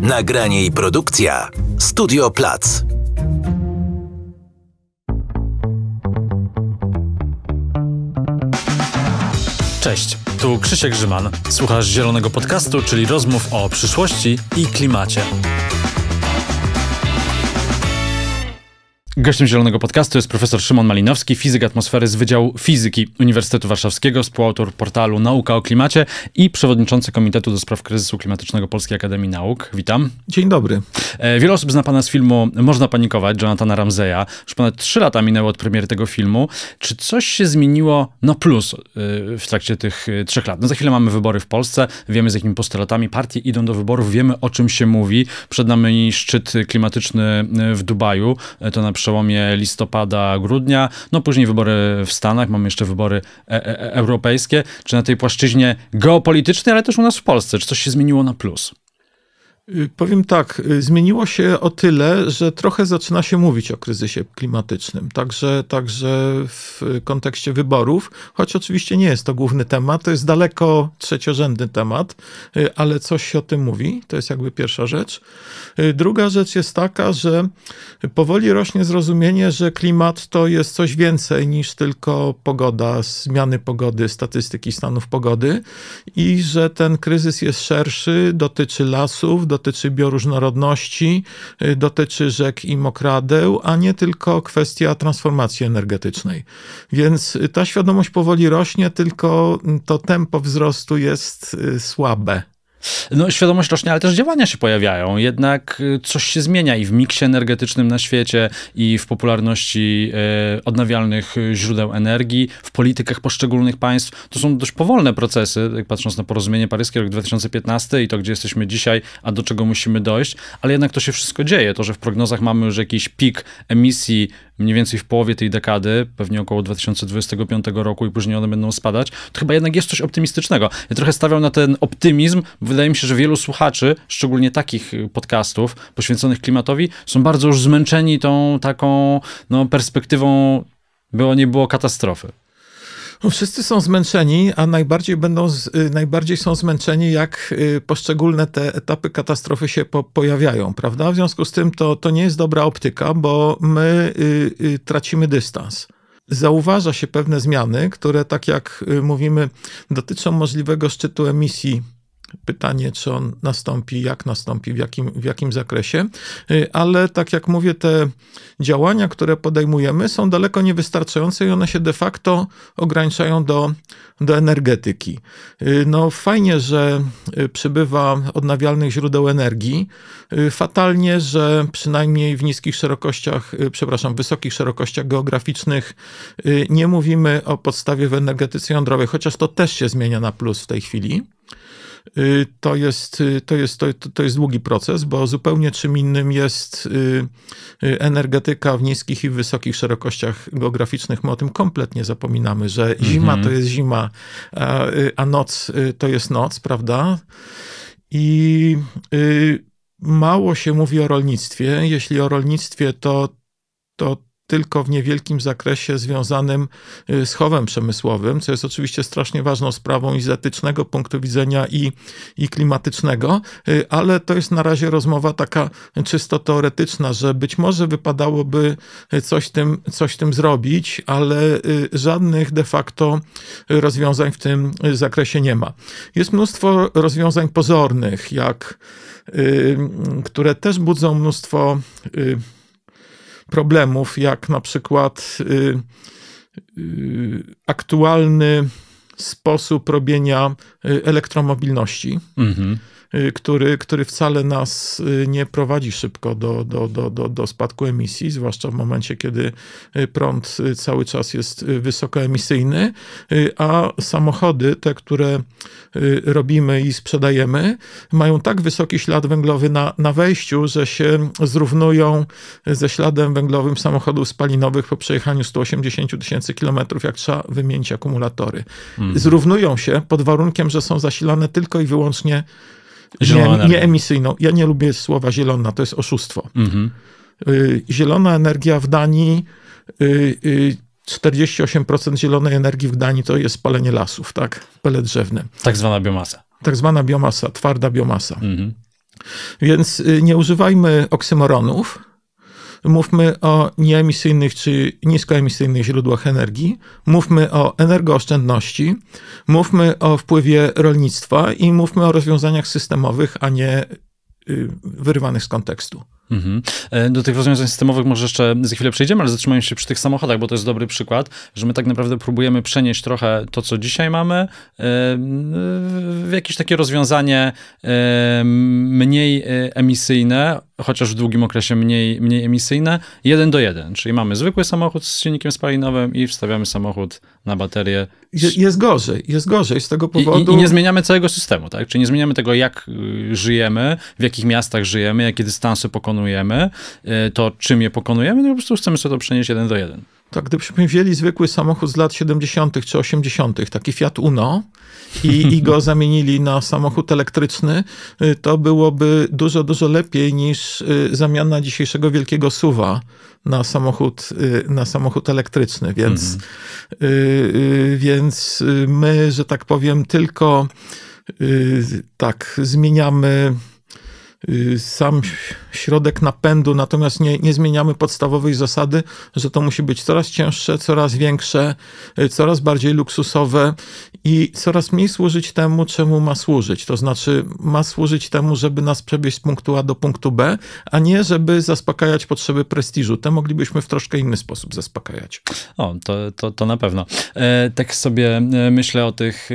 Nagranie i produkcja Studio Plac. Cześć, tu Krzysiek Grzyman. Słuchasz Zielonego Podcastu, czyli rozmów o przyszłości i klimacie. Gościem Zielonego Podcastu jest profesor Szymon Malinowski, fizyk atmosfery z Wydziału Fizyki Uniwersytetu Warszawskiego, współautor portalu Nauka o Klimacie i przewodniczący Komitetu do Spraw Kryzysu Klimatycznego Polskiej Akademii Nauk. Witam. Dzień dobry. E, wiele osób zna pana z filmu Można panikować, Jonathana Ramseya. Już ponad trzy lata minęło od premiery tego filmu. Czy coś się zmieniło na plus e, w trakcie tych e, trzech lat? No za chwilę mamy wybory w Polsce, wiemy z jakimi postulatami partie idą do wyborów, wiemy o czym się mówi. Przed nami szczyt klimatyczny w Dubaju. To na przełomie listopada, grudnia, no później wybory w Stanach, mamy jeszcze wybory e, e e europejskie, czy na tej płaszczyźnie geopolitycznej, ale też u nas w Polsce, czy coś się zmieniło na plus? Y, powiem tak, y, zmieniło się o tyle, że trochę zaczyna się mówić o kryzysie klimatycznym, także, także w kontekście wyborów, choć oczywiście nie jest to główny temat, to jest daleko trzeciorzędny temat, y, ale coś się o tym mówi, to jest jakby pierwsza rzecz. Druga rzecz jest taka, że powoli rośnie zrozumienie, że klimat to jest coś więcej niż tylko pogoda, zmiany pogody, statystyki stanów pogody i że ten kryzys jest szerszy, dotyczy lasów, dotyczy dotyczy bioróżnorodności, y, dotyczy rzek i mokradeł, a nie tylko kwestia transformacji energetycznej. Więc y, ta świadomość powoli rośnie, tylko mm, to tempo wzrostu jest y, słabe. No, świadomość rośnie, ale też działania się pojawiają. Jednak y, coś się zmienia i w miksie energetycznym na świecie, i w popularności y, odnawialnych y, źródeł energii, w politykach poszczególnych państw. To są dość powolne procesy, patrząc na porozumienie paryskie rok 2015 i to, gdzie jesteśmy dzisiaj, a do czego musimy dojść, ale jednak to się wszystko dzieje. To, że w prognozach mamy już jakiś pik emisji mniej więcej w połowie tej dekady, pewnie około 2025 roku i później one będą spadać, to chyba jednak jest coś optymistycznego. Ja trochę stawiam na ten optymizm, bo wydaje mi się, że wielu słuchaczy, szczególnie takich y, podcastów poświęconych klimatowi, są bardzo już zmęczeni tą taką no, perspektywą, było nie było katastrofy. No, wszyscy są zmęczeni, a najbardziej, będą z, y, najbardziej są zmęczeni, jak y, poszczególne te etapy katastrofy się po, pojawiają, prawda? W związku z tym to, to nie jest dobra optyka, bo my y, y, tracimy dystans zauważa się pewne zmiany, które, tak jak mówimy, dotyczą możliwego szczytu emisji Pytanie, czy on nastąpi, jak nastąpi, w jakim, w jakim zakresie, y, ale tak jak mówię, te działania, które podejmujemy, są daleko niewystarczające i one się de facto ograniczają do, do energetyki. Y, no, fajnie, że y, przybywa odnawialnych źródeł energii. Fatalnie, że przynajmniej w niskich szerokościach, przepraszam, wysokich szerokościach geograficznych nie mówimy o podstawie w energetyce jądrowej, chociaż to też się zmienia na plus w tej chwili. Y, y, to jest, to jest, to, to jest długi proces, bo zupełnie czym innym jest y, energetyka w niskich i wysokich szerokościach geograficznych. My o tym kompletnie zapominamy, że zima mhm. to jest zima, a, a noc to jest noc, prawda? I mało się mówi o rolnictwie. Jeśli o rolnictwie, to, to tylko w niewielkim zakresie związanym y, z chowem przemysłowym, co jest oczywiście strasznie ważną sprawą i z etycznego punktu widzenia i, i klimatycznego, y, ale to jest na razie rozmowa taka czysto teoretyczna, że być może wypadałoby y, coś tym, coś tym zrobić, ale żadnych de facto rozwiązań w tym zakresie nie ma. Jest mnóstwo rozwiązań pozornych, jak, które też budzą mnóstwo problemów, jak na przykład y, y, aktualny sposób robienia y, elektromobilności. Mhm. Y, który, który wcale nas y, nie prowadzi szybko do, do, do, do, do spadku emisji, zwłaszcza w momencie, kiedy y, prąd cały czas jest wysokoemisyjny, a samochody, te, które robimy i sprzedajemy, mają tak wysoki ślad węglowy na, na wejściu, że się zrównują ze śladem węglowym samochodów spalinowych po przejechaniu 180 tysięcy kilometrów, jak trzeba wymienić akumulatory. Mhm. Zrównują się pod warunkiem, że są zasilane tylko i wyłącznie Zielona nie, nie emisyjną. Ja nie lubię słowa zielona, to jest oszustwo. Mhm. Y, zielona energia w Danii 48% y, y, zielonej energii w Danii to jest palenie lasów, tak? Pele drzewne. Tak zwana biomasa. Tak zwana biomasa, twarda biomasa. Mhm. Więc nie używajmy oksymoronów, mówmy o nieemisyjnych czy niskoemisyjnych źródłach energii, mówmy o energooszczędności, mówmy o wpływie rolnictwa i mówmy o rozwiązaniach systemowych, a nie y, wyrwanych z kontekstu. Mhm. E, do tych rozwiązań systemowych może jeszcze za chwilę przejdziemy, ale zatrzymajmy się przy tych samochodach, bo to jest dobry przykład, że my tak naprawdę próbujemy przenieść trochę to, co dzisiaj mamy, e, w jakieś takie rozwiązanie e, mniej emisyjne, chociaż w długim okresie mniej, mniej emisyjne, jeden do jeden. Czyli mamy zwykły samochód z silnikiem spalinowym i wstawiamy samochód na baterię. Jest, gorzej, jest gorzej z tego powodu. I, I, nie zmieniamy całego systemu, tak? Czyli nie zmieniamy tego, jak y, żyjemy, w jakich miastach żyjemy, jakie dystanse pokonujemy, y, to czym je pokonujemy, no po prostu chcemy sobie to przenieść jeden do jeden. Tak, gdybyśmy wzięli zwykły samochód z lat 70. czy 80., taki Fiat Uno, i, i go zamienili na samochód elektryczny, y, to byłoby dużo, dużo lepiej niż y, zamiana dzisiejszego wielkiego suwa na samochód, y, na samochód elektryczny. Więc, mhm. więc my, że tak powiem, tylko. tak, zmieniamy Y, sam środek napędu, natomiast nie, nie zmieniamy podstawowej zasady, że to musi być coraz cięższe, coraz większe, y, coraz bardziej luksusowe i coraz mniej służyć temu, czemu ma służyć. To znaczy, ma służyć temu, żeby nas przewieźć z punktu A do punktu B, a nie żeby zaspokajać potrzeby prestiżu. Te moglibyśmy w troszkę inny sposób zaspokajać. O, to, to, to na pewno. E, tak sobie e, myślę o tych, e,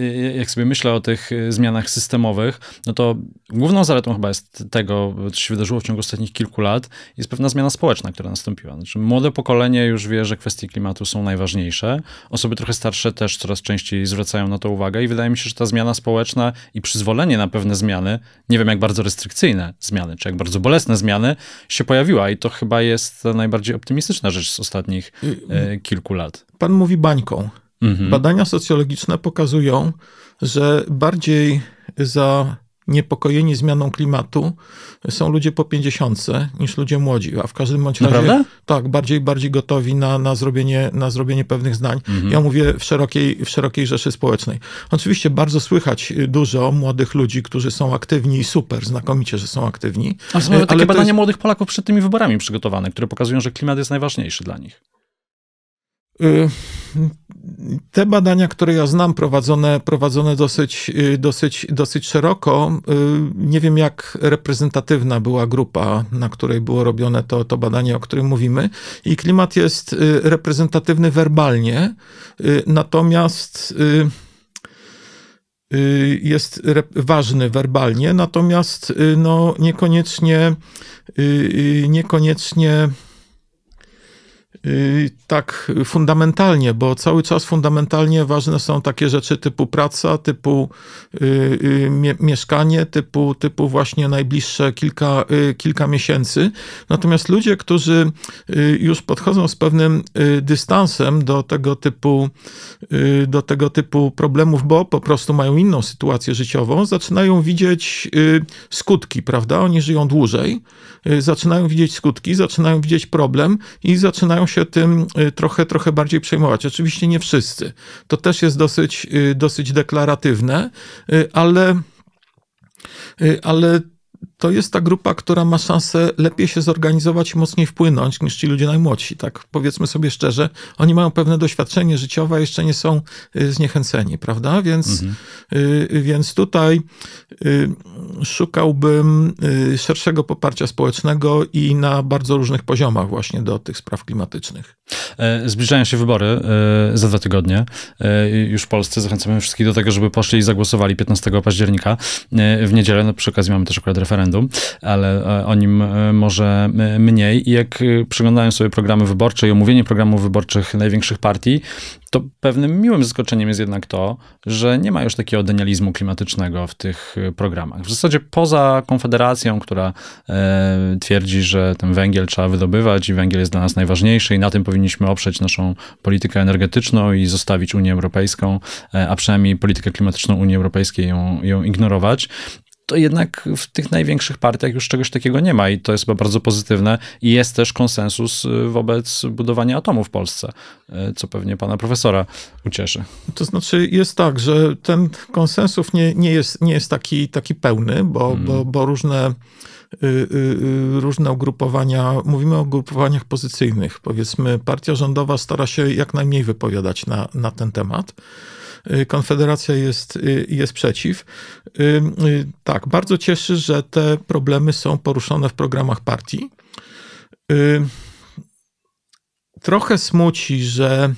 e, jak sobie myślę o tych e, zmianach systemowych, no to główną zaletą chyba jest tego, co się wydarzyło w ciągu ostatnich kilku lat, jest pewna zmiana społeczna, która nastąpiła. Znaczy, młode pokolenie już wie, że kwestie klimatu są najważniejsze. Osoby trochę starsze też coraz częściej zwracają na to uwagę i wydaje mi się, że ta zmiana społeczna i przyzwolenie na pewne zmiany, nie wiem jak bardzo restrykcyjne zmiany, czy jak bardzo bolesne zmiany, się pojawiła i to chyba jest najbardziej optymistyczna rzecz z ostatnich y, y e, kilku lat. Pan mówi bańką. Mhm. Badania socjologiczne pokazują, że bardziej za niepokojeni zmianą klimatu są ludzie po 50 niż ludzie młodzi, a w każdym bądź razie Naprawdę? tak, bardziej bardziej gotowi na, na, zrobienie, na zrobienie pewnych zdań. Mhm. Ja mówię w szerokiej, w szerokiej rzeszy społecznej. Oczywiście bardzo słychać dużo młodych ludzi, którzy są aktywni i super, znakomicie, że są aktywni. A są takie badania jest... młodych Polaków przed tymi wyborami przygotowane, które pokazują, że klimat jest najważniejszy dla nich. Y te badania, które ja znam, prowadzone, prowadzone dosyć, y, dosyć, dosyć szeroko, y, nie wiem jak reprezentatywna była grupa, na której było robione to, to badanie, o którym mówimy. I klimat jest y, reprezentatywny werbalnie, natomiast jest ważny werbalnie, natomiast no, niekoniecznie, niekoniecznie Y, tak fundamentalnie, bo cały czas fundamentalnie ważne są takie rzeczy typu praca, typu y, y, mieszkanie, typu, typu właśnie najbliższe kilka, kilka miesięcy. Natomiast ludzie, którzy już podchodzą z pewnym dystansem do tego typu, do tego typu problemów, bo po prostu mają inną sytuację życiową, zaczynają widzieć skutki, prawda? Oni żyją dłużej, zaczynają widzieć skutki, zaczynają widzieć problem i zaczynają zaczynają się tym y, trochę, trochę bardziej przejmować. Oczywiście nie wszyscy. To też jest dosyć, y, dosyć deklaratywne, y, ale ale to jest ta grupa, która ma szansę lepiej się zorganizować i mocniej wpłynąć niż ci ludzie najmłodsi, tak? Powiedzmy sobie szczerze, oni mają pewne doświadczenie życiowe, jeszcze nie są y, zniechęceni, prawda? Więc, mhm. Y, więc tutaj y, szukałbym szerszego poparcia społecznego i na bardzo różnych poziomach właśnie do tych spraw klimatycznych. E, zbliżają się wybory e, za dwa tygodnie. E, już w Polsce zachęcamy wszystkich do tego, żeby poszli i zagłosowali 15 października w niedzielę. No, przy okazji mamy też akurat referendum, ale o nim może mniej. I jak przyglądają sobie programy wyborcze i omówienie programów wyborczych największych partii, to pewnym miłym zaskoczeniem jest jednak to, że nie ma już takiego denializmu klimatycznego w tych e, programach. W zasadzie poza Konfederacją, która e, twierdzi, że ten węgiel trzeba wydobywać i węgiel jest dla nas najważniejszy i na tym powinniśmy oprzeć naszą politykę energetyczną i zostawić Unię Europejską, e, a przynajmniej politykę klimatyczną Unii Europejskiej ją, ją ignorować, to jednak w tych największych partiach już czegoś takiego nie ma i to jest chyba bardzo pozytywne. I jest też konsensus y, wobec budowania atomu w Polsce, y, co pewnie pana profesora ucieszy. To znaczy jest tak, że ten konsensus nie, nie, jest, nie jest taki, taki pełny, bo, hmm. bo, mm. bo różne Y, y, y, różne ugrupowania, mówimy o ugrupowaniach pozycyjnych. Powiedzmy, partia rządowa stara się jak najmniej wypowiadać na, na ten temat. Konfederacja jest, jest przeciw. Tak, bardzo cieszy, że te problemy są poruszone w programach partii. Trochę smuci, że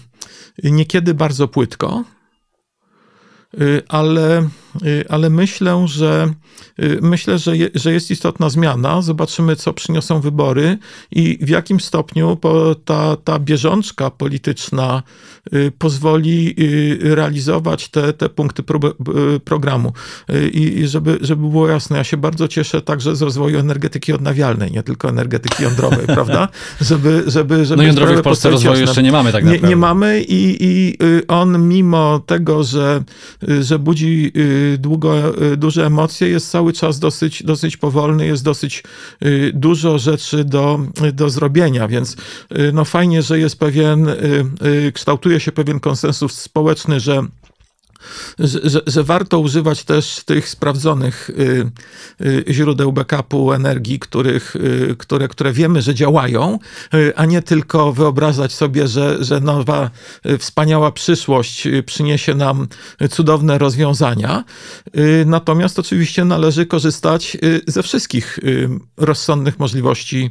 niekiedy bardzo płytko, ale Y, ale myślę, że y, myślę, że, je, że jest istotna zmiana. Zobaczymy, co przyniosą wybory i w jakim stopniu ta, ta bieżączka polityczna y, pozwoli realizować te, te punkty pro, programu. I żeby, żeby było jasne, ja się bardzo cieszę także z rozwoju energetyki odnawialnej, nie tylko energetyki jądrowej, prawda? Żeby, żeby, żeby no jądrowej w Polsce rozwoju jeszcze nie mamy tak naprawdę. Nie, nie mamy i, i on mimo tego, że, że budzi Y, długo, y, duże emocje, jest cały czas dosyć, dosyć powolny, jest dosyć y, dużo rzeczy do, do zrobienia, więc no fajnie, że jest pewien, kształtuje się pewien konsensus społeczny, że że, że warto używać też tych sprawdzonych y, y, źródeł backupu energii, których, y, które, które wiemy, że działają, a nie tylko wyobrażać sobie, że, że nowa, wspaniała przyszłość przyniesie nam cudowne rozwiązania. Natomiast oczywiście należy korzystać ze wszystkich rozsądnych możliwości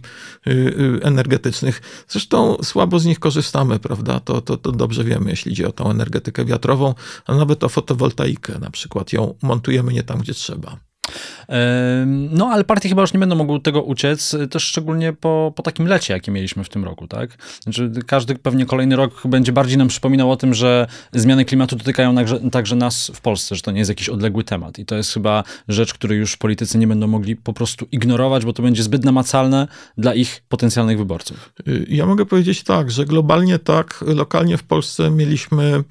energetycznych. Zresztą słabo z nich korzystamy, prawda? To, to, to dobrze wiemy, jeśli idzie o tą energetykę wiatrową, a nawet to fotowoltaikę na przykład ją montujemy nie tam, gdzie trzeba. No, ale partie chyba już nie będą mogły tego uciec, y, też szczególnie po, po takim lecie, jakie mieliśmy w tym roku, tak? Znaczy, każdy pewnie kolejny rok będzie bardziej nam przypominał o tym, że zmiany klimatu dotykają także, także nas w Polsce, że to nie jest jakiś odległy temat. I to jest chyba rzecz, której już politycy nie będą mogli po prostu ignorować, bo to będzie zbyt namacalne dla ich potencjalnych wyborców. Y, ja mogę powiedzieć tak, że globalnie tak, lokalnie w Polsce mieliśmy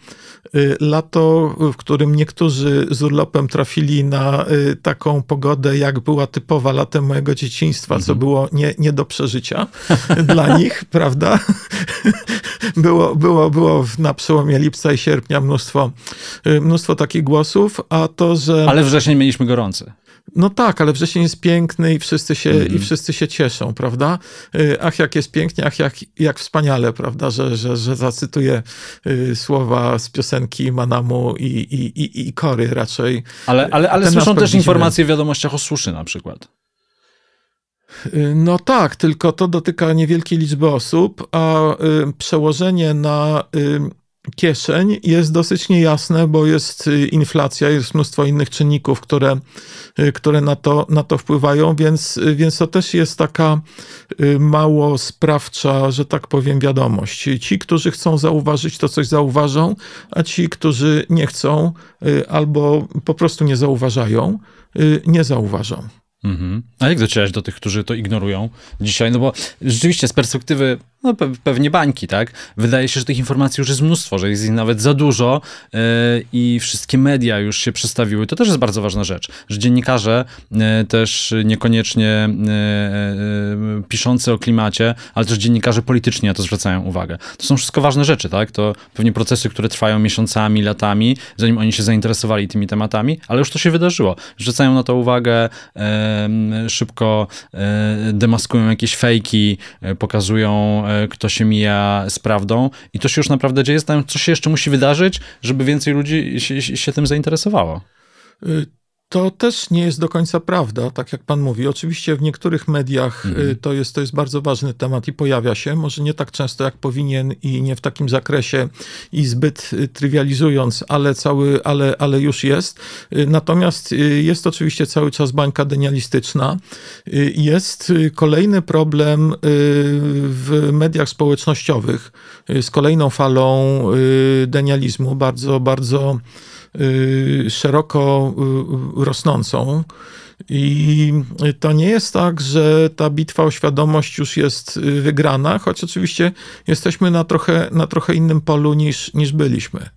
y, lato, w którym niektórzy z urlopem trafili na taką taką pogodę, jak była typowa latem mojego dzieciństwa, co mhm. było nie, nie do przeżycia dla nich, prawda? było, było, było na przełomie lipca i sierpnia mnóstwo, y, mnóstwo takich głosów, a to, że... Ale wrzesień mieliśmy gorący. No tak, ale wrzesień jest piękny i wszyscy się, mm -hmm. i mhm. wszyscy się cieszą, prawda? Y, ach, jak jest pięknie, ach, jak, jak wspaniale, prawda? Że, że, że zacytuję y, słowa z piosenki Manamu i, i, i, i Kory raczej. Ale, ale, ale słyszą też informacje w wiadomościach o suszy na przykład. Y, no tak, tylko to dotyka niewielkiej liczby osób, a y, przełożenie na y, kieszeń jest dosyć niejasne, bo jest y, inflacja, jest mnóstwo innych czynników, które, y, które na, to, na to wpływają, więc, y, więc to też jest taka mało sprawcza, że tak powiem, wiadomość. Ci, którzy chcą zauważyć, to coś zauważą, a ci, którzy nie chcą albo po prostu nie zauważają, nie zauważą. Mhm. A jak docierać do tych, którzy to ignorują dzisiaj? No bo rzeczywiście z perspektywy no pewnie bańki, tak? Wydaje się, że tych informacji już jest mnóstwo, że jest ich nawet za dużo yy, i wszystkie media już się przestawiły. To też jest bardzo ważna rzecz, że dziennikarze yy, też niekoniecznie yy, piszący o klimacie, ale też dziennikarze polityczni na to zwracają uwagę. To są wszystko ważne rzeczy, tak? To pewnie procesy, które trwają miesiącami, latami, zanim oni się zainteresowali tymi tematami, ale już to się wydarzyło. Zwracają na to uwagę, szybko demaskują jakieś fejki, pokazują E, kto się mija z prawdą i to się już naprawdę dzieje, co coś jeszcze musi wydarzyć, żeby więcej ludzi się, się tym zainteresowało. Y, to też nie jest do końca prawda, tak jak pan mówi. Oczywiście w niektórych mediach y, mhm. to, jest, to jest bardzo ważny temat i pojawia się, może nie tak często jak powinien i nie w takim zakresie i zbyt y, trywializując, ale, cały, ale, ale już jest. Y, natomiast jest oczywiście cały czas bańka denialistyczna. Jest kolejny problem w mediach społecznościowych z kolejną falą denializmu, bardzo, bardzo Y, szeroko y, rosnącą. I to nie jest tak, że ta bitwa o świadomość już jest y, wygrana, choć oczywiście jesteśmy na trochę, na trochę innym polu niż, niż byliśmy.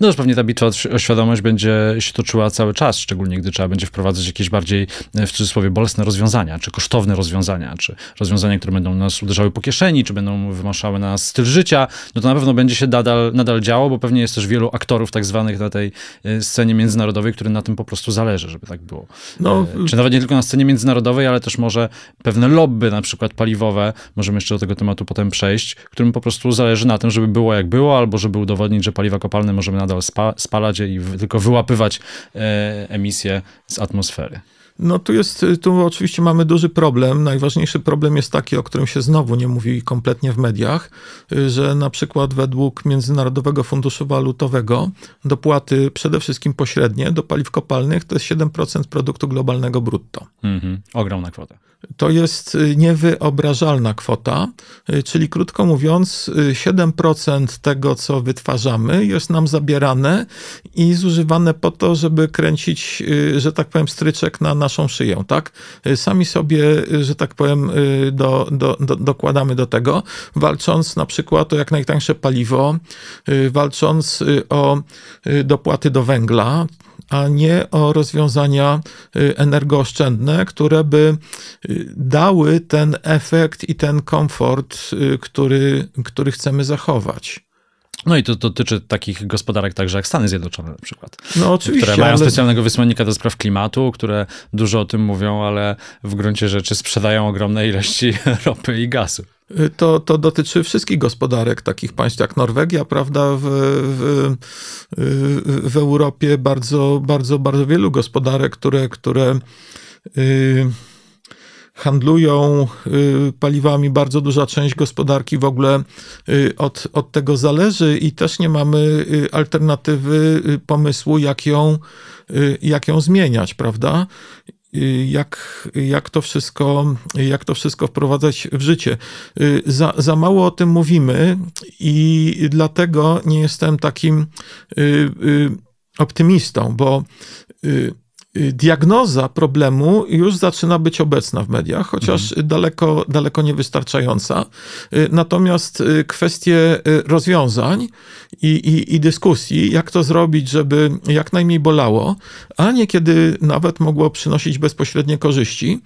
No już pewnie ta bitwa o świadomość będzie się toczyła cały czas, szczególnie gdy trzeba będzie wprowadzać jakieś bardziej, e, w cudzysłowie, bolesne rozwiązania, czy kosztowne rozwiązania, czy rozwiązania, które będą nas uderzały po kieszeni, czy będą wymuszały na nas styl życia, no to na pewno będzie się nadal, nadal działo, bo pewnie jest też wielu aktorów tak zwanych na tej e, scenie międzynarodowej, którym na tym po prostu zależy, żeby tak było. No. E, czy nawet nie tylko na scenie międzynarodowej, ale też może pewne lobby, na przykład paliwowe, możemy jeszcze do tego tematu potem przejść, którym po prostu zależy na tym, żeby było jak było, albo żeby udowodnić, że paliwa kopalne możemy nadal spa, spalać i tylko wyłapywać e, emisje z atmosfery. No tu jest, tu oczywiście mamy duży problem. Najważniejszy problem jest taki, o którym się znowu nie mówi kompletnie w mediach, y, że na przykład według Międzynarodowego Funduszu Walutowego dopłaty przede wszystkim pośrednie do paliw kopalnych to jest 7% produktu globalnego brutto. Mhm. Ogromna kwota to jest y, niewyobrażalna kwota, y, czyli krótko mówiąc, 7% y, tego, co wytwarzamy, jest nam zabierane i zużywane po to, żeby kręcić, że tak powiem, stryczek na naszą szyję, tak? Sami sobie, że tak powiem, do, do, do, dokładamy do tego, walcząc na przykład o jak najtańsze paliwo, walcząc o dopłaty do węgla, a nie o rozwiązania y, energooszczędne, które by y, dały ten efekt i ten komfort, y, który, który chcemy zachować. No i to, dotyczy takich gospodarek także jak Stany Zjednoczone na przykład. No oczywiście. Które mają ale... specjalnego wysłannika do spraw klimatu, które dużo o tym mówią, ale w gruncie rzeczy sprzedają ogromne ilości ropy i gazu. To, to dotyczy wszystkich gospodarek takich państw jak Norwegia, prawda? W, w, w Europie bardzo, bardzo, bardzo wielu gospodarek, które, które yy handlują y, paliwami. Bardzo duża część gospodarki w ogóle y, od, od tego zależy i też nie mamy y, alternatywy pomysłu, jak ją, jak ją zmieniać, prawda? jak, jak, to wszystko, jak to wszystko wprowadzać w życie. Za, za mało o tym mówimy i dlatego nie jestem takim optymistą, bo Y, diagnoza problemu już zaczyna być obecna w mediach, chociaż mhm. daleko, daleko niewystarczająca. Y, natomiast y, kwestie rozwiązań i, i, i, dyskusji, jak to zrobić, żeby jak najmniej bolało, a niekiedy nawet mogło przynosić bezpośrednie korzyści,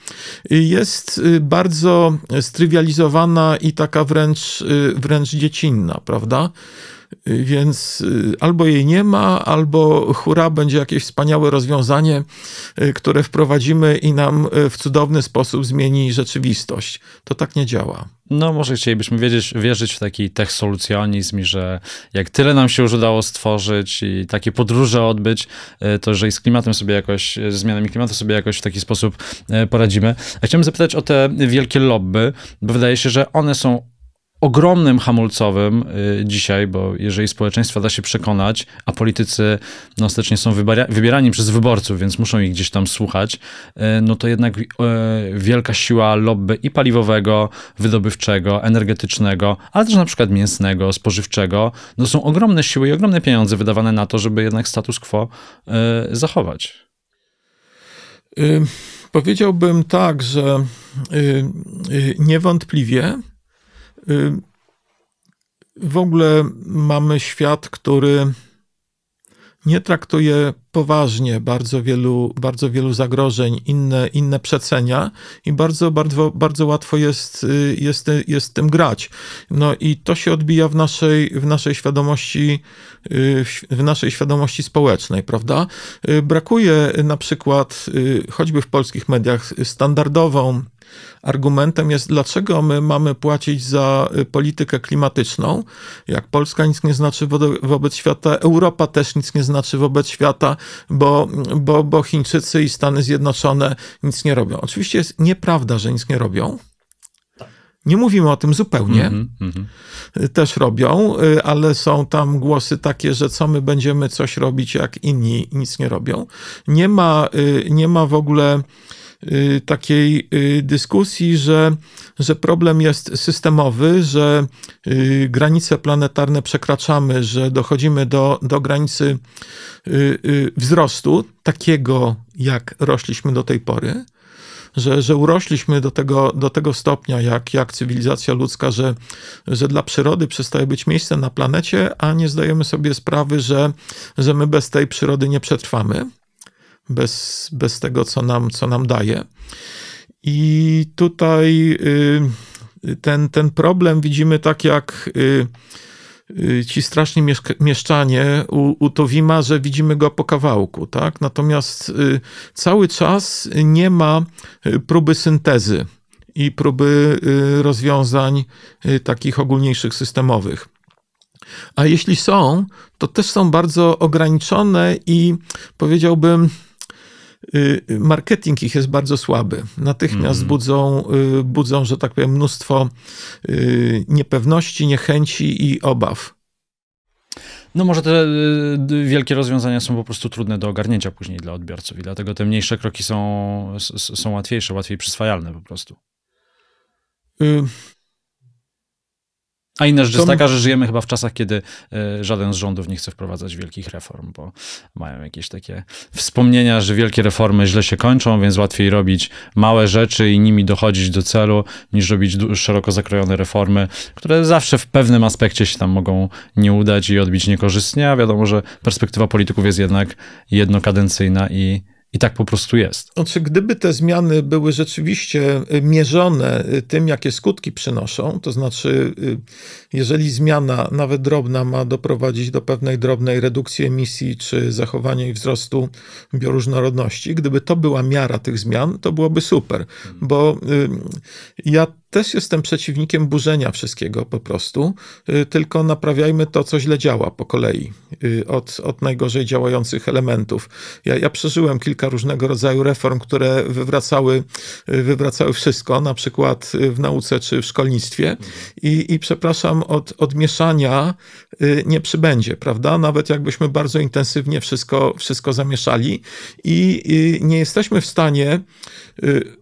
jest bardzo strywializowana i taka wręcz, wręcz dziecinna, prawda? Więc y, albo jej nie ma, albo hura, będzie jakieś wspaniałe rozwiązanie, y, które wprowadzimy i nam y, w cudowny sposób zmieni rzeczywistość. To tak nie działa. No, może chcielibyśmy wiedzieć, wierzyć w taki tech solucjonizm i że jak tyle nam się już udało stworzyć i takie podróże odbyć, to że i z klimatem sobie jakoś, z zmianami klimatu sobie jakoś w taki sposób poradzimy. A zapytać o te wielkie lobby, bo wydaje się, że one są ogromnym hamulcowym y, dzisiaj, bo jeżeli społeczeństwa da się przekonać, a politycy no, ostatecznie są wybierani przez wyborców, więc muszą ich gdzieś tam słuchać, y, no to jednak y, wielka siła lobby i paliwowego, wydobywczego, energetycznego, ale też na przykład mięsnego, spożywczego, no są ogromne siły i ogromne pieniądze wydawane na to, żeby jednak status quo zachować. Y Powiedziałbym tak, że y, y, niewątpliwie Y, w ogóle mamy świat, który nie traktuje poważnie bardzo wielu, bardzo wielu zagrożeń, inne, inne przecenia i bardzo, bardzo, bardzo łatwo jest, y, jest, jest tym grać. No i to się odbija w naszej, w naszej świadomości, y, w naszej świadomości społecznej, prawda? Brakuje na przykład choćby w polskich mediach standardową argumentem jest, dlaczego my mamy płacić za y, politykę klimatyczną, jak Polska nic nie znaczy wobec świata, Europa też nic nie znaczy wobec świata, bo, bo, bo Chińczycy i Stany Zjednoczone nic nie robią. Oczywiście jest nieprawda, że nic nie robią. Tak. Nie mówimy o tym zupełnie. Mm -hmm, mm -hmm. Też robią, y, ale są tam głosy takie, że co my będziemy coś robić, jak inni nic nie robią. Nie ma, nie ma w ogóle Y, takiej y, dyskusji, że, że problem jest systemowy, że y, granice planetarne przekraczamy, że dochodzimy do, do granicy wzrostu, takiego jak rośliśmy do tej pory. Że, że urośliśmy do tego, do tego stopnia, jak, jak cywilizacja ludzka, że, że dla przyrody przestaje być miejsce na planecie, a nie zdajemy sobie sprawy, że, że my bez tej przyrody nie przetrwamy bez, bez tego, co nam, co nam daje. I tutaj y, ten, ten problem widzimy tak jak y, y, ci straszni mieszczanie u, u Towima, że widzimy go po kawałku, tak? Natomiast cały czas nie ma próby syntezy i próby rozwiązań takich ogólniejszych systemowych. A jeśli są, to też są bardzo ograniczone i powiedziałbym Y, marketing ich jest bardzo słaby. Natychmiast mm. budzą, y, budzą, że tak powiem, mnóstwo y, niepewności, niechęci i obaw. No może te wielkie rozwiązania są po prostu trudne do ogarnięcia później dla odbiorców i dlatego te mniejsze kroki są, są łatwiejsze, łatwiej przyswajalne po prostu. A inna rzecz jest taka, że żyjemy chyba w czasach, kiedy e, żaden z rządów nie chce wprowadzać wielkich reform, bo mają jakieś takie wspomnienia, że wielkie reformy źle się kończą, więc łatwiej robić małe rzeczy i nimi dochodzić do celu, niż robić szeroko zakrojone reformy, które zawsze w pewnym aspekcie się tam mogą nie udać i odbić niekorzystnie, a wiadomo, że perspektywa polityków jest jednak jednokadencyjna i i tak po prostu jest. Znaczy, gdyby te zmiany były rzeczywiście y, mierzone y, tym, jakie skutki przynoszą, to znaczy, y, jeżeli zmiana, nawet drobna, ma doprowadzić do pewnej drobnej redukcji emisji czy zachowania i wzrostu bioróżnorodności, gdyby to była miara tych zmian, to byłoby super, bo ja też jestem przeciwnikiem burzenia wszystkiego po prostu, y, tylko naprawiajmy to, co źle działa po kolei, y, od, od najgorzej działających elementów. Ja, ja przeżyłem kilka różnego rodzaju reform, które wywracały, y, wywracały wszystko, na przykład w nauce czy w szkolnictwie i, i przepraszam, od, od mieszania nie przybędzie, prawda? Nawet jakbyśmy bardzo intensywnie wszystko, wszystko zamieszali i, i nie jesteśmy w stanie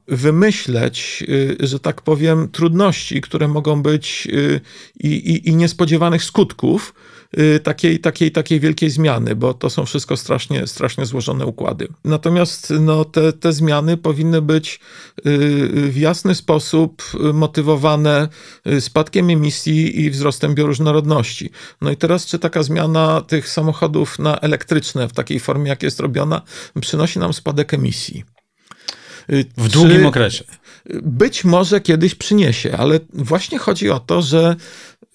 wymyśleć, że tak powiem, trudności, które mogą być y, i, i, i niespodziewanych skutków y, takiej, takiej, takiej wielkiej zmiany, bo to są wszystko strasznie, strasznie złożone układy. Natomiast no, te, te zmiany powinny być y, w jasny sposób motywowane spadkiem emisji i wzrostem bioróżnorodności. No i teraz, czy taka zmiana tych samochodów na elektryczne w takiej formie, jak jest robiona, przynosi nam spadek emisji? W czy... długim okresie być może kiedyś przyniesie, ale właśnie chodzi o to, że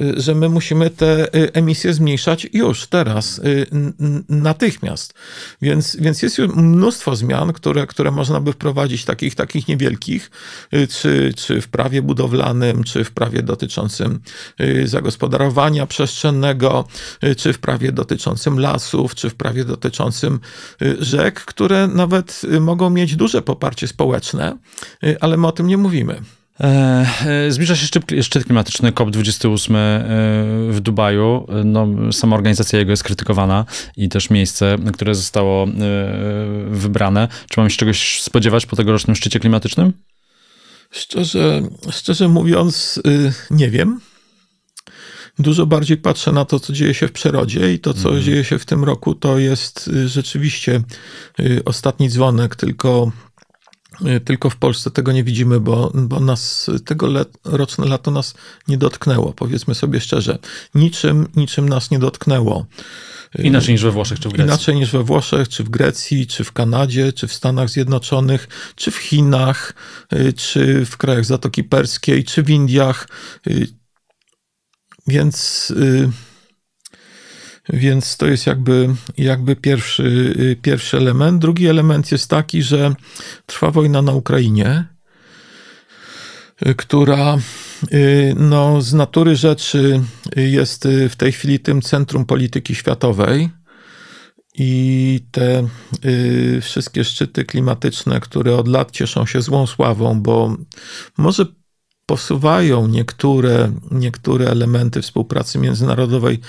Y, że my musimy te y, emisje zmniejszać już teraz, y, natychmiast. Więc, więc jest już mnóstwo zmian, które, które można by wprowadzić, takich, takich niewielkich, czy, czy w prawie budowlanym, czy w prawie dotyczącym zagospodarowania przestrzennego, czy w prawie dotyczącym lasów, czy w prawie dotyczącym rzek, które nawet mogą mieć duże poparcie społeczne, ale my o tym nie mówimy. E, e, zbliża się szczyt, klimatyczny COP28 e, w Dubaju. No, sama organizacja jego jest krytykowana i też miejsce, które zostało wybrane. Czy mam się czegoś spodziewać po tegorocznym szczycie klimatycznym? Szczerze, szczerze mówiąc, y, nie wiem. Dużo bardziej patrzę na to, co dzieje się w przyrodzie i to, co mhm. dzieje się w tym roku, to jest y, rzeczywiście y, ostatni dzwonek, tylko Y, tylko w Polsce tego nie widzimy, bo, bo nas tego let, roczne lato nas nie dotknęło. Powiedzmy sobie szczerze, niczym, niczym nas nie dotknęło. Y, Inaczej niż we Włoszech czy w Grecji. Inaczej niż we Włoszech, czy w Grecji, czy w Kanadzie, czy w Stanach Zjednoczonych, czy w Chinach, y, czy w krajach Zatoki Perskiej, czy w Indiach. Więc. Więc to jest jakby, jakby pierwszy, y, pierwszy element. Drugi element jest taki, że trwa wojna na Ukrainie, y, która y, no, z natury rzeczy jest w tej chwili tym centrum polityki światowej. I te wszystkie szczyty klimatyczne, które od lat cieszą się złą sławą, bo może posuwają niektóre, niektóre elementy współpracy międzynarodowej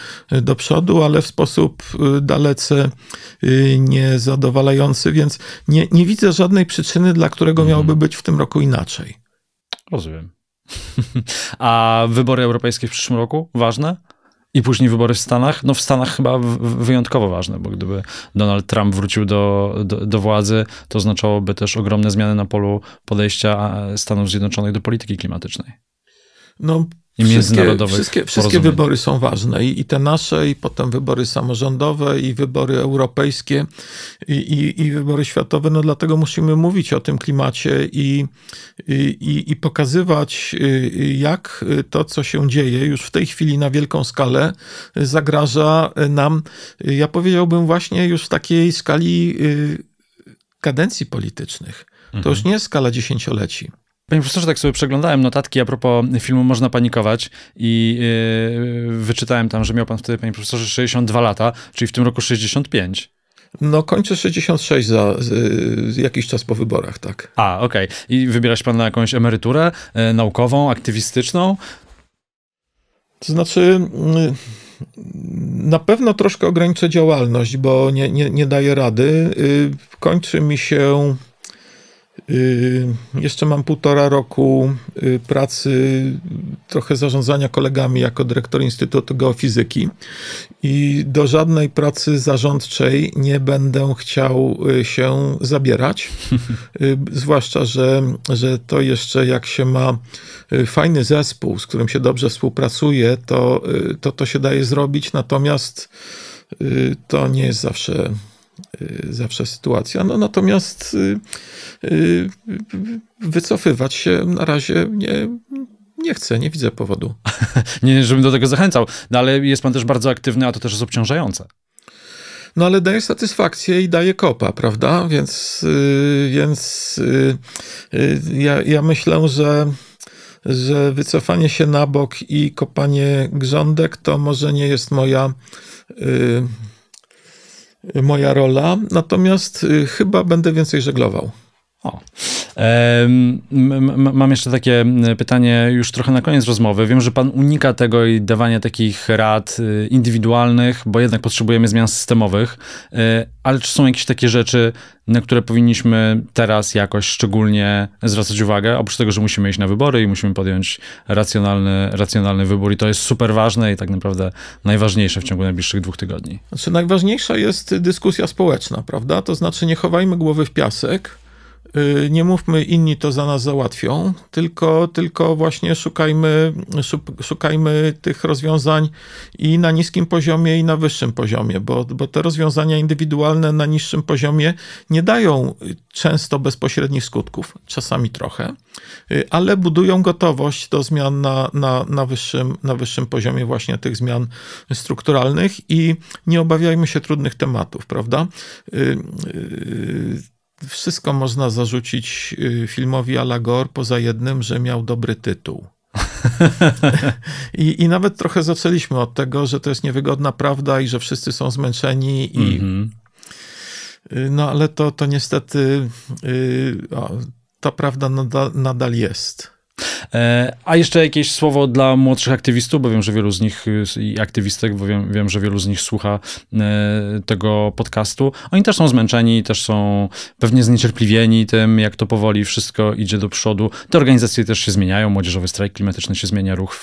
do przodu, ale w sposób y, dalece y, niezadowalający, więc nie, nie widzę żadnej przyczyny, dla którego mhm. miałoby być w tym roku inaczej. Rozumiem. A wybory europejskie w przyszłym roku ważne? I później wybory w Stanach. No w Stanach chyba wyjątkowo ważne, bo gdyby Donald Trump wrócił do, do, do władzy, to oznaczałoby też ogromne zmiany na polu podejścia e, Stanów Zjednoczonych do polityki klimatycznej. No i międzynarodowych. Wszystkie, wszystkie, wybory są ważne I, i te nasze, i potem wybory samorządowe, i wybory europejskie, i, i, i wybory światowe. No dlatego musimy mówić o tym klimacie i, i, i pokazywać, y, jak to, co się dzieje już w tej chwili na wielką skalę, zagraża nam, ja powiedziałbym, właśnie już w takiej skali y, kadencji politycznych. To już mhm. nie jest skala dziesięcioleci. Panie profesorze, tak sobie przeglądałem notatki a propos filmu Można panikować i yy, wyczytałem tam, że miał pan wtedy, panie profesorze, 62 lata, czyli w tym roku 65. No, kończę 66 za y, jakiś czas po wyborach, tak. A, okej. Okay. I wybiera pan na jakąś emeryturę y, naukową, aktywistyczną? To znaczy. Y na pewno troszkę ograniczę działalność, bo nie, nie, nie daję rady. Kończy mi się Y, jeszcze mam półtora roku y, pracy, trochę zarządzania kolegami jako dyrektor Instytutu Geofizyki i do żadnej pracy zarządczej nie będę chciał y, się zabierać. Zwłaszcza, że, że to jeszcze jak się ma fajny zespół, z którym się dobrze współpracuje, to to, to się daje zrobić, natomiast to nie jest zawsze Y, zawsze sytuacja. No natomiast y, y, wycofywać się na razie nie, nie chcę, nie widzę powodu. nie, żebym do tego zachęcał, no ale jest pan też bardzo aktywny, a to też jest obciążające. No ale daje satysfakcję i daje kopa, prawda? Więc, więc ja, ja myślę, że że wycofanie się na bok i kopanie grządek to może nie jest moja moja rola, natomiast y, chyba będę więcej żeglował. O. Mam jeszcze takie pytanie już trochę na koniec rozmowy. Wiem, że pan unika tego i dawania takich rad y, indywidualnych, bo jednak potrzebujemy zmian systemowych, y, ale czy są jakieś takie rzeczy, na które powinniśmy teraz jakoś szczególnie zwracać uwagę, oprócz tego, że musimy iść na wybory i musimy podjąć racjonalny, racjonalny wybór i to jest super ważne i tak naprawdę najważniejsze w ciągu najbliższych dwóch tygodni. Znaczy najważniejsza jest dyskusja społeczna, prawda? To znaczy nie chowajmy głowy w piasek, Y, nie mówmy inni to za nas załatwią, tylko, tylko właśnie szukajmy, szukajmy tych rozwiązań i na niskim poziomie, i na wyższym poziomie, bo, bo te rozwiązania indywidualne na niższym poziomie nie dają często bezpośrednich skutków, czasami trochę, y, ale budują gotowość do zmian na, na, na, wyższym, na wyższym poziomie właśnie tych zmian strukturalnych i nie obawiajmy się trudnych tematów, prawda? Y, wszystko można zarzucić y, filmowi Alagor poza jednym, że miał dobry tytuł. I, I nawet trochę zaczęliśmy od tego, że to jest niewygodna prawda i że wszyscy są zmęczeni i mm -hmm. no ale to, to niestety y, o, ta prawda nadal, nadal jest. E, a jeszcze jakieś słowo dla młodszych aktywistów, bo wiem, że wielu z nich y, i aktywistek, bo wiem, wiem, że wielu z nich słucha e, tego podcastu. Oni też są zmęczeni, też są pewnie zniecierpliwieni tym, jak to powoli wszystko idzie do przodu. Te organizacje też się zmieniają, Młodzieżowy Strajk Klimatyczny się zmienia, ruch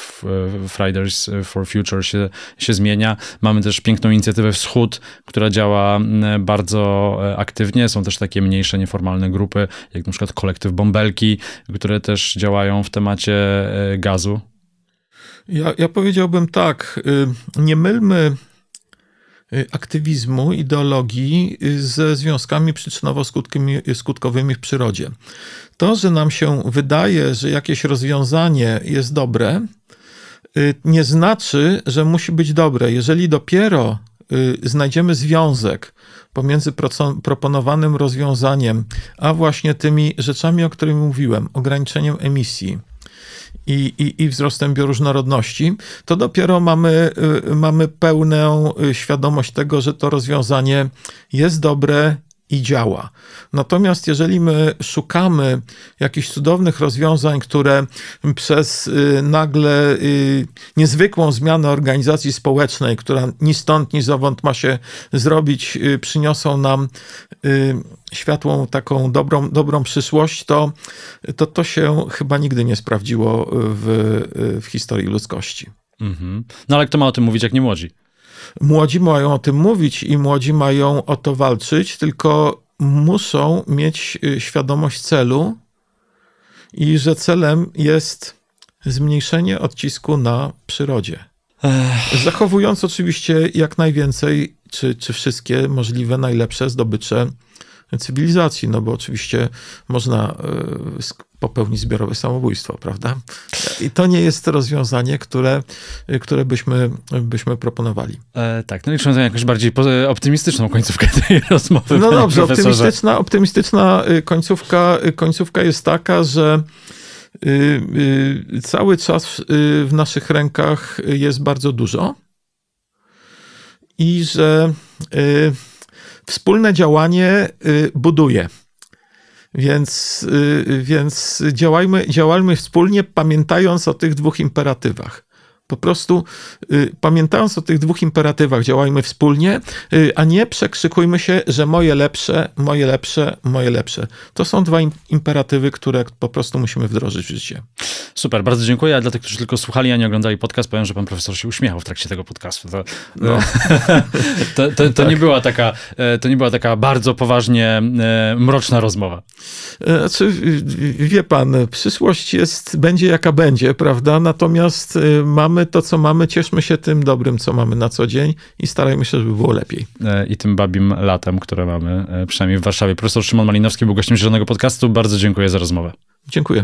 e, Fridays for Future się, się zmienia. Mamy też piękną inicjatywę Wschód, która działa bardzo aktywnie. Są też takie mniejsze, nieformalne grupy, jak na przykład kolektyw Bąbelki, które też działają w temacie e, gazu? Ja, ja powiedziałbym tak, y, nie mylmy y, aktywizmu, ideologii y, ze związkami przyczynowo-skutkowymi w przyrodzie. To, że nam się wydaje, że jakieś rozwiązanie jest dobre, nie znaczy, że musi być dobre. Jeżeli dopiero Y, znajdziemy związek pomiędzy proponowanym rozwiązaniem, a właśnie tymi rzeczami, o których mówiłem, ograniczeniem emisji, i, i, i, wzrostem bioróżnorodności, to dopiero mamy, y, mamy pełną y, świadomość tego, że to rozwiązanie jest dobre, i działa. Natomiast jeżeli my szukamy jakichś cudownych rozwiązań, które przez y, nagle y, niezwykłą zmianę organizacji społecznej, która ni stąd, ni zowąd ma się zrobić, y, przyniosą nam światłą taką dobrą, dobrą przyszłość, to, to to się chyba nigdy nie sprawdziło w, w historii ludzkości. Mm -hmm. No ale kto ma o tym mówić, jak nie młodzi? Młodzi mają o tym mówić i młodzi mają o to walczyć, tylko muszą mieć y, świadomość celu i że celem jest zmniejszenie odcisku na przyrodzie. Zachowując oczywiście jak najwięcej, czy, czy wszystkie możliwe najlepsze zdobycze cywilizacji, no bo oczywiście można e, popełnić zbiorowe samobójstwo, prawda? I to nie jest rozwiązanie, które, które byśmy, byśmy proponowali. E, tak, no i na jakąś bardziej optymistyczną końcówkę tej rozmowy. No dobrze, optymistyczna, optymistyczna y, końcówka, y, końcówka jest taka, że y, cały czas w naszych rękach jest bardzo dużo i że wspólne działanie y, buduje. Więc, y, więc działajmy, działajmy wspólnie, pamiętając o tych dwóch imperatywach. Po prostu y, pamiętając o tych dwóch imperatywach, działajmy wspólnie, a nie przekrzykujmy się, że moje lepsze, moje lepsze, moje lepsze. To są dwa imperatywy, które po prostu musimy wdrożyć w życie. Super, bardzo dziękuję. A dla tych, którzy tylko słuchali, a nie oglądali podcast, powiem, że pan profesor się uśmiechał w trakcie tego podcastu. To, no. no. to, to, to tak. nie, była taka, e, to nie była taka bardzo poważnie e, mroczna rozmowa. E, znaczy, wie pan, przyszłość jest, będzie jaka będzie, prawda? Natomiast mamy to, co mamy, cieszmy się tym dobrym, co mamy na co dzień i starajmy się, żeby było lepiej. I tym babim latem, które mamy, przynajmniej w Warszawie. Profesor Szymon Malinowski był gościem Zielonego Podcastu. Bardzo dziękuję za rozmowę. Dziękuję.